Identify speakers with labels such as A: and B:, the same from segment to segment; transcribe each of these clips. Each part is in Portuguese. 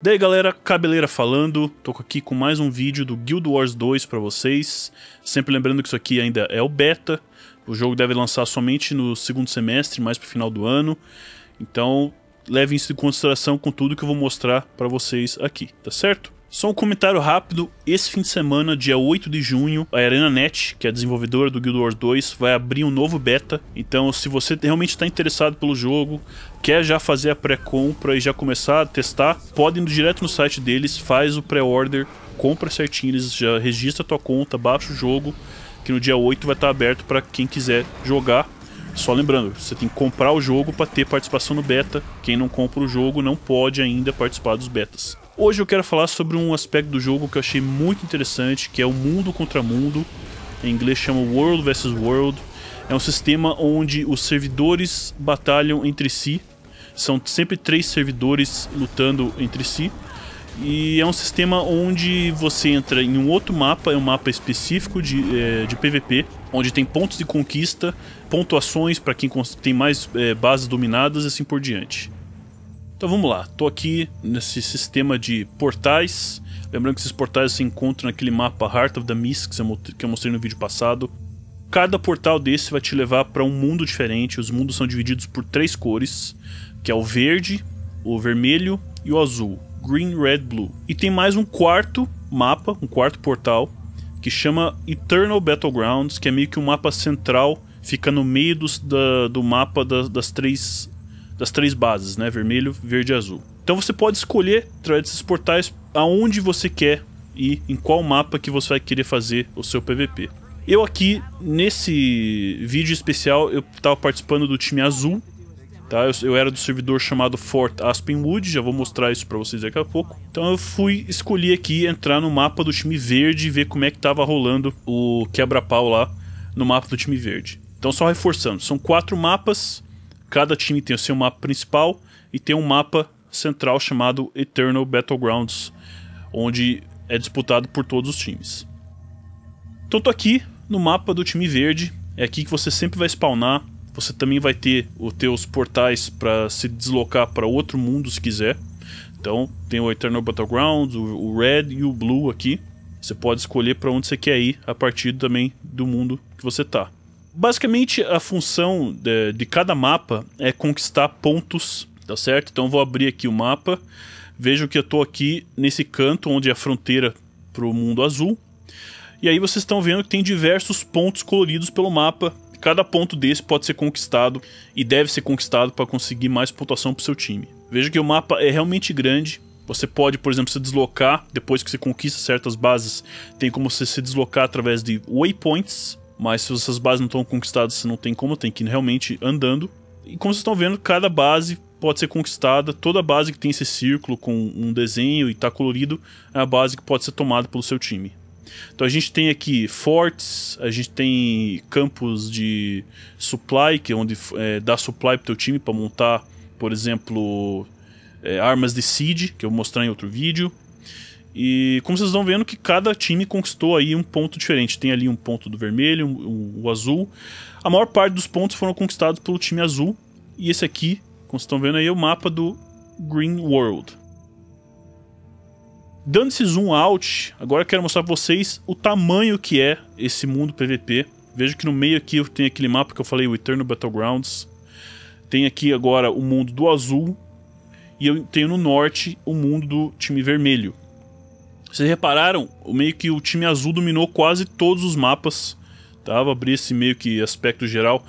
A: Daí galera, Cabeleira falando, tô aqui com mais um vídeo do Guild Wars 2 para vocês. Sempre lembrando que isso aqui ainda é o beta, o jogo deve lançar somente no segundo semestre, mais pro final do ano. Então, levem isso em consideração com tudo que eu vou mostrar para vocês aqui, tá certo? Só um comentário rápido, esse fim de semana, dia 8 de junho, a Arena Net, que é a desenvolvedora do Guild Wars 2, vai abrir um novo beta. Então, se você realmente está interessado pelo jogo, quer já fazer a pré-compra e já começar a testar, pode ir direto no site deles, faz o pré-order, compra certinho, eles já registra a tua conta, baixa o jogo, que no dia 8 vai estar tá aberto para quem quiser jogar. Só lembrando, você tem que comprar o jogo para ter participação no beta. Quem não compra o jogo não pode ainda participar dos betas. Hoje eu quero falar sobre um aspecto do jogo que eu achei muito interessante, que é o mundo contra mundo. Em inglês chama World vs World. É um sistema onde os servidores batalham entre si. São sempre três servidores lutando entre si. E é um sistema onde você entra em um outro mapa, é um mapa específico de, é, de PVP, onde tem pontos de conquista, pontuações para quem tem mais é, bases dominadas e assim por diante. Então vamos lá, estou aqui nesse sistema de portais. Lembrando que esses portais se encontram naquele mapa Heart of the Mist que eu mostrei no vídeo passado. Cada portal desse vai te levar para um mundo diferente. Os mundos são divididos por três cores, que é o verde, o vermelho e o azul. Green, Red, Blue. E tem mais um quarto mapa, um quarto portal, que chama Eternal Battlegrounds, que é meio que um mapa central, fica no meio dos, da, do mapa das, das três das três bases, né? Vermelho, verde e azul. Então você pode escolher, através desses portais, aonde você quer e em qual mapa que você vai querer fazer o seu PVP. Eu aqui, nesse vídeo especial, eu estava participando do time azul, tá? Eu, eu, era do servidor chamado Fort Aspenwood, já vou mostrar isso para vocês daqui a pouco. Então eu fui escolhi aqui entrar no mapa do time verde e ver como é que tava rolando o quebra-pau lá no mapa do time verde. Então só reforçando, são quatro mapas, Cada time tem o seu mapa principal e tem um mapa central chamado Eternal Battlegrounds, onde é disputado por todos os times. Então tô aqui no mapa do time verde, é aqui que você sempre vai spawnar. Você também vai ter os teus portais para se deslocar para outro mundo se quiser. Então tem o Eternal Battlegrounds, o, Red e o Blue aqui. Você pode escolher para onde você quer ir a partir também do mundo que você tá basicamente a função de, de, cada mapa é conquistar pontos, tá certo? Então vou abrir aqui o mapa, vejo que eu tô aqui nesse canto onde é a fronteira pro mundo azul. E aí vocês estão vendo que tem diversos pontos coloridos pelo mapa. Cada ponto desse pode ser conquistado e deve ser conquistado para conseguir mais pontuação para o seu time. Veja que o mapa é realmente grande, você pode, por exemplo, se deslocar, depois que você conquista certas bases, tem como você se deslocar através de waypoints. Mas se essas bases não estão conquistadas, você não tem como, tem que ir realmente andando. E como vocês estão vendo, cada base pode ser conquistada. Toda base que tem esse círculo com um desenho e está colorido é a base que pode ser tomada pelo seu time. Então a gente tem aqui fortes, a gente tem campos de supply, que é onde é, dá supply para o teu time para montar, por exemplo, é, armas de siege, que eu vou mostrar em outro vídeo. E como vocês estão vendo que cada time conquistou aí um ponto diferente. Tem ali um ponto do vermelho, o um, um, um azul. A maior parte dos pontos foram conquistados pelo time azul. E esse aqui, como vocês estão vendo aí, é o mapa do Green World. Dando esse zoom out, agora eu quero mostrar pra vocês o tamanho que é esse mundo PVP. Veja que no meio aqui eu tenho aquele mapa que eu falei, o Eternal Battlegrounds. Tem aqui agora o mundo do azul. E eu tenho no norte o mundo do time vermelho. Vocês repararam? Meio que o time azul dominou quase todos os mapas. Tá? Vou abrir esse meio que aspecto geral.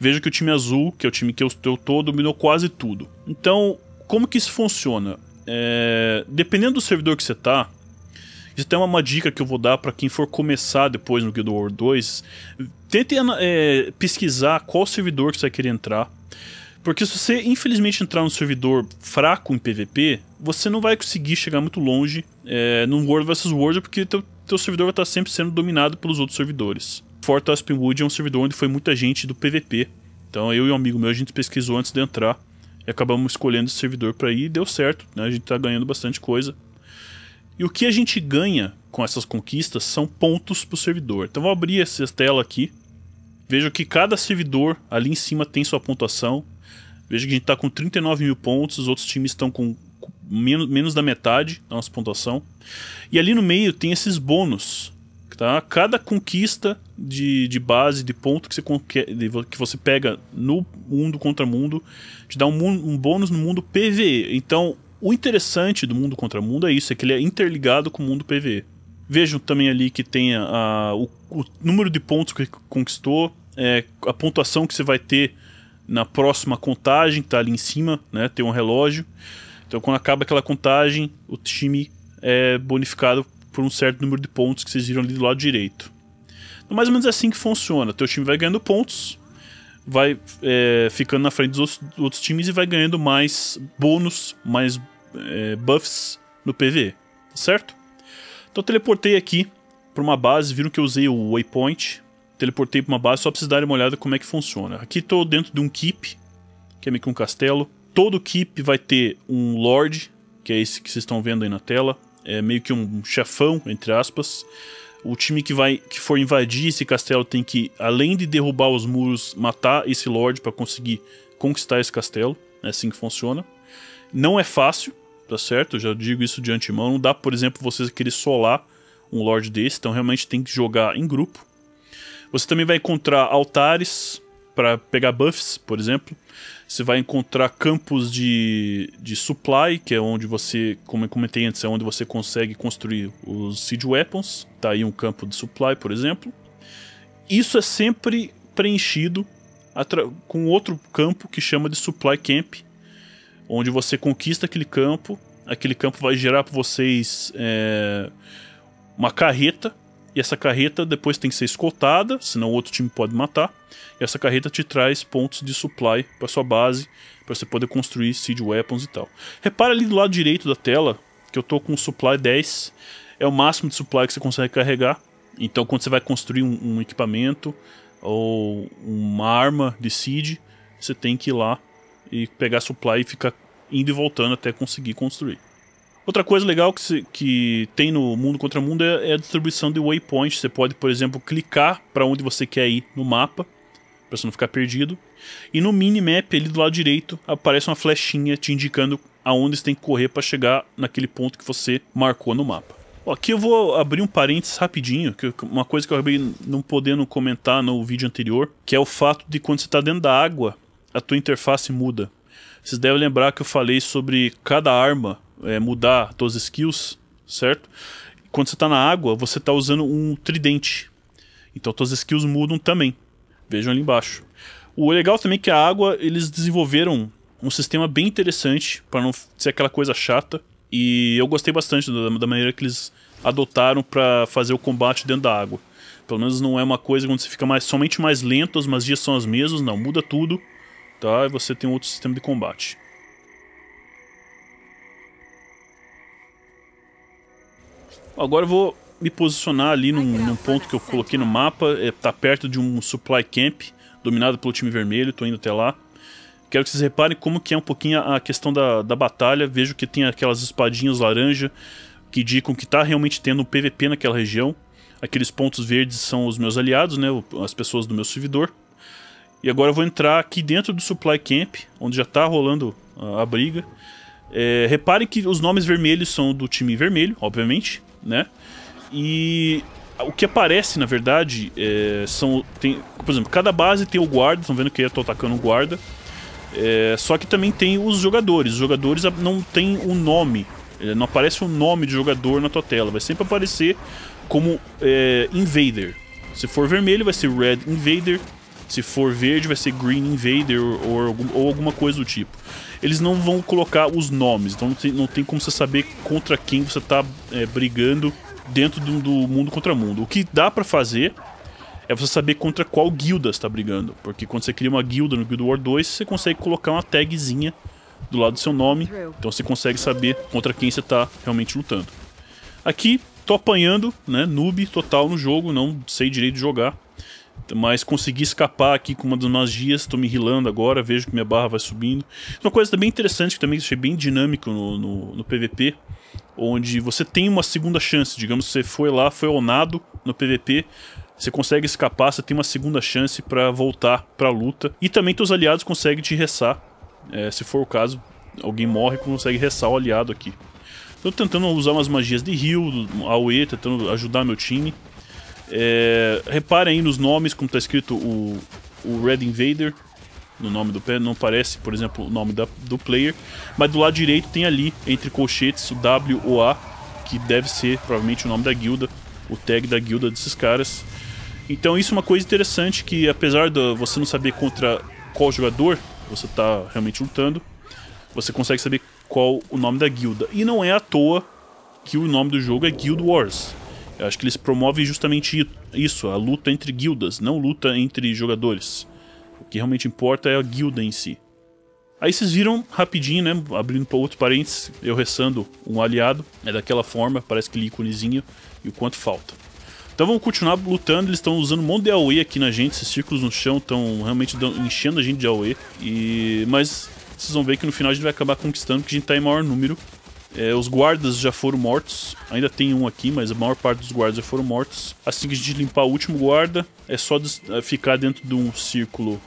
A: veja que o time azul, que é o time que eu, estou todo, dominou quase tudo. Então, como que isso funciona? É... Dependendo do servidor que você tá, isso tem uma dica que eu vou dar para quem for começar depois no Guild Wars 2. Tente é, pesquisar qual servidor que você quer entrar. Porque se você, infelizmente, entrar num servidor fraco em PVP, você não vai conseguir chegar muito longe é, num World vs World, porque teu, teu servidor vai estar sempre sendo dominado pelos outros servidores. Fort Aspenwood é um servidor onde foi muita gente do PVP. Então eu e um amigo meu, a gente pesquisou antes de entrar e acabamos escolhendo esse servidor para ir e deu certo. Né? A gente está ganhando bastante coisa. E o que a gente ganha com essas conquistas são pontos para o servidor. Então vou abrir essa tela aqui. Vejo que cada servidor ali em cima tem sua pontuação. Veja que a gente está com 39 mil pontos, os outros times estão com menos, menos da metade da nossa pontuação. E ali no meio tem esses bônus. Tá? Cada conquista de, de base, de ponto que você, que você pega no mundo contra mundo, te dá um, um bônus no mundo PVE. Então, o interessante do mundo contra mundo é isso, é que ele é interligado com o mundo PVE. Vejam também ali que tem a, a o, o número de pontos que conquistou, é, a pontuação que você vai ter na próxima contagem, que tá ali em cima, né? Tem um relógio. Então, quando acaba aquela contagem, o time é bonificado por um certo número de pontos que vocês viram ali do lado direito. Então, mais ou menos é assim que funciona. Teu time vai ganhando pontos, vai é, ficando na frente dos outros, dos outros, times e vai ganhando mais bônus, mais é, buffs no PVE, certo? Então, teleportei aqui para uma base, viram que eu usei o waypoint teleportei para uma base só pra vocês darem uma olhada como é que funciona. Aqui tô dentro de um keep, que é meio que um castelo. Todo keep vai ter um lord, que é esse que vocês estão vendo aí na tela. É meio que um chefão, entre aspas. O time que vai que for invadir esse castelo tem que, além de derrubar os muros, matar esse lord para conseguir conquistar esse castelo. É assim que funciona. Não é fácil, tá certo? Eu já digo isso de antemão. Não dá, por exemplo, vocês querer solar um lord desse, então realmente tem que jogar em grupo. Você também vai encontrar altares para pegar buffs, por exemplo. Você vai encontrar campos de, de supply, que é onde você, como eu comentei antes, é onde você consegue construir os siege weapons. Tá aí um campo de supply, por exemplo. Isso é sempre preenchido com outro campo que chama de supply camp, onde você conquista aquele campo. Aquele campo vai gerar para vocês é, uma carreta e essa carreta depois tem que ser escoltada, senão o outro time pode matar. E essa carreta te traz pontos de supply para sua base, para você poder construir seed weapons e tal. Repara ali do lado direito da tela que eu tô com supply 10, é o máximo de supply que você consegue carregar. Então quando você vai construir um, um equipamento ou uma arma de seed, você tem que ir lá e pegar supply e ficar indo e voltando até conseguir construir. Outra coisa legal que, se, que tem no Mundo Contra Mundo é, é a distribuição de waypoints. Você pode, por exemplo, clicar para onde você quer ir no mapa, para você não ficar perdido. E no minimap, ali do lado direito, aparece uma flechinha te indicando aonde você tem que correr para chegar naquele ponto que você marcou no mapa. aqui eu vou abrir um parênteses rapidinho, que uma coisa que eu acabei não podendo comentar no vídeo anterior, que é o fato de quando você está dentro da água, a tua interface muda. Vocês devem lembrar que eu falei sobre cada arma é, mudar suas skills, certo? Quando você está na água, você está usando um tridente. Então suas skills mudam também. Vejam ali embaixo. O legal também é que a água, eles desenvolveram um sistema bem interessante, para não ser aquela coisa chata. E eu gostei bastante da, da maneira que eles adotaram para fazer o combate dentro da água. Pelo menos não é uma coisa onde você fica mais, somente mais lento, as magias são as mesmas, não, muda tudo, tá? E você tem outro sistema de combate. Agora eu vou me posicionar ali num, num ponto que eu coloquei no mapa. É, tá perto de um supply camp dominado pelo time vermelho, tô indo até lá. Quero que vocês reparem como que é um pouquinho a questão da, da batalha. Vejo que tem aquelas espadinhas laranja que indicam que tá realmente tendo um PVP naquela região. Aqueles pontos verdes são os meus aliados, né? As pessoas do meu servidor. E agora eu vou entrar aqui dentro do Supply Camp, onde já tá rolando a, a briga. É, reparem que os nomes vermelhos são do time vermelho, obviamente né? E o que aparece, na verdade, é, são. Tem, por exemplo, cada base tem o guarda, estão vendo que eu tô atacando o guarda. É, só que também tem os jogadores. Os jogadores não tem um nome. É, não aparece o um nome de jogador na tua tela. Vai sempre aparecer como é, Invader. Se for vermelho, vai ser Red Invader. Se for verde, vai ser Green Invader ou, ou alguma coisa do tipo. Eles não vão colocar os nomes, então não tem, não tem como você saber contra quem você está é, brigando dentro do, do, mundo contra mundo. O que dá para fazer é você saber contra qual guilda está brigando, porque quando você cria uma guilda no Guild War 2, você consegue colocar uma tagzinha do lado do seu nome, então você consegue saber contra quem você está realmente lutando. Aqui, tô apanhando, né, noob total no jogo, não sei direito de jogar, mas consegui escapar aqui com uma das magias, estou me rilando agora, vejo que minha barra vai subindo. Uma coisa também interessante que também achei bem dinâmico no, no, no PVP, onde você tem uma segunda chance. Digamos, você foi lá, foi onado no PVP, você consegue escapar, você tem uma segunda chance para voltar para a luta. E também teus aliados conseguem te ressar. É, se for o caso, alguém morre, consegue ressar o aliado aqui. Tô tentando usar umas magias de heal, AoE, tentando ajudar meu time. É, reparem aí nos nomes, como está escrito o, o Red Invader no nome do pé, não parece, por exemplo, o nome da, do player, mas do lado direito tem ali, entre colchetes, o WOA, que deve ser provavelmente o nome da guilda, o tag da guilda desses caras. Então isso é uma coisa interessante que apesar de você não saber contra qual jogador você está realmente lutando, você consegue saber qual o nome da guilda. E não é à toa que o nome do jogo é Guild Wars. Eu acho que eles promovem justamente isso, a luta entre guildas, não luta entre jogadores. O que realmente importa é a guilda em si. Aí vocês viram rapidinho, né? Abrindo para parênteses, eu ressando um aliado. É daquela forma, parece aquele é íconezinho e o quanto falta. Então vamos continuar lutando, eles estão usando um monte de AOE aqui na gente, esses círculos no chão estão realmente enchendo a gente de AOE. E... Mas vocês vão ver que no final a gente vai acabar conquistando, porque a gente está em maior número. É, os guardas já foram mortos. Ainda tem um aqui, mas a maior parte dos guardas já foram mortos. Assim que a gente limpar o último guarda, é só é, ficar dentro de um círculo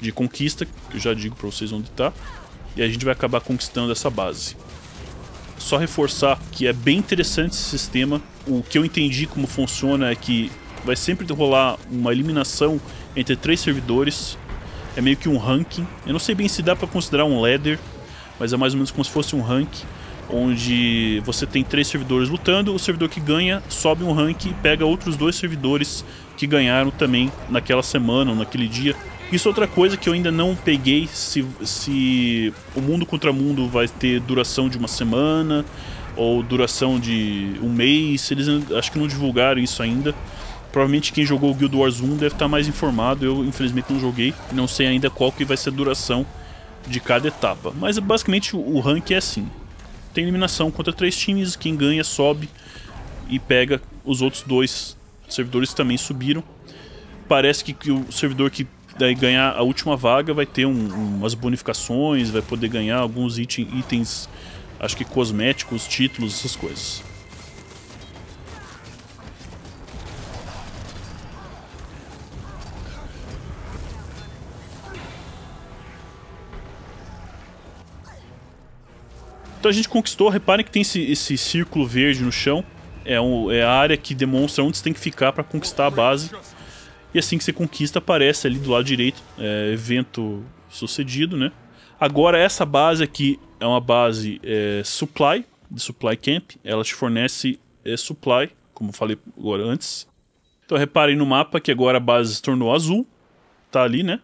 A: de conquista, que eu já digo pra vocês onde tá. E a gente vai acabar conquistando essa base. Só reforçar que é bem interessante esse sistema. O que eu entendi como funciona é que vai sempre rolar uma eliminação entre três servidores. É meio que um ranking. Eu não sei bem se dá para considerar um ladder, mas é mais ou menos como se fosse um ranking onde você tem três servidores lutando, o servidor que ganha sobe um rank e pega outros dois servidores que ganharam também naquela semana ou naquele dia. Isso é outra coisa que eu ainda não peguei, se, se o mundo contra mundo vai ter duração de uma semana ou duração de um mês, eles acho que não divulgaram isso ainda. Provavelmente quem jogou Guild Wars 1 deve estar tá mais informado, eu infelizmente não joguei, não sei ainda qual que vai ser a duração de cada etapa. Mas basicamente o rank é assim, tem eliminação contra três times, quem ganha sobe e pega os outros dois servidores também subiram. Parece que o servidor que daí ganhar a última vaga vai ter um, umas bonificações, vai poder ganhar alguns itens acho que cosméticos, títulos, essas coisas. Então a gente conquistou, reparem que tem esse, esse círculo verde no chão. É, um, é a área que demonstra onde você tem que ficar para conquistar a base. E assim que você conquista, aparece ali do lado direito, é, evento sucedido, né? Agora essa base aqui é uma base é, supply, de supply camp. Ela te fornece é, supply, como eu falei agora antes. Então reparem no mapa que agora a base se tornou azul. Tá ali, né?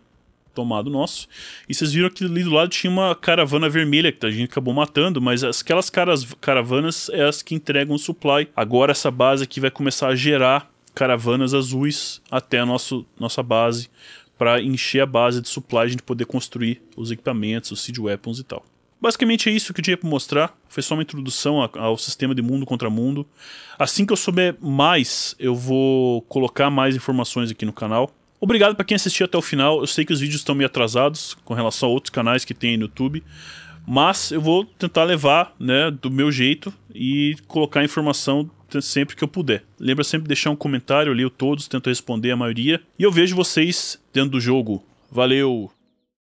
A: tomado nosso. E vocês viram que ali do lado tinha uma caravana vermelha que a gente acabou matando, mas aquelas caras, caravanas é as que entregam o supply. Agora essa base aqui vai começar a gerar caravanas azuis até a nosso, nossa base para encher a base de supply, a gente poder construir os equipamentos, os seed weapons e tal. Basicamente é isso que eu tinha para mostrar. Foi só uma introdução ao sistema de mundo contra mundo. Assim que eu souber mais, eu vou colocar mais informações aqui no canal. Obrigado para quem assistiu até o final. Eu sei que os vídeos estão meio atrasados com relação a outros canais que tem aí no YouTube, mas eu vou tentar levar, né, do meu jeito e colocar a informação sempre que eu puder. Lembra sempre de deixar um comentário, eu leio todos, tento responder a maioria e eu vejo vocês dentro do jogo. Valeu.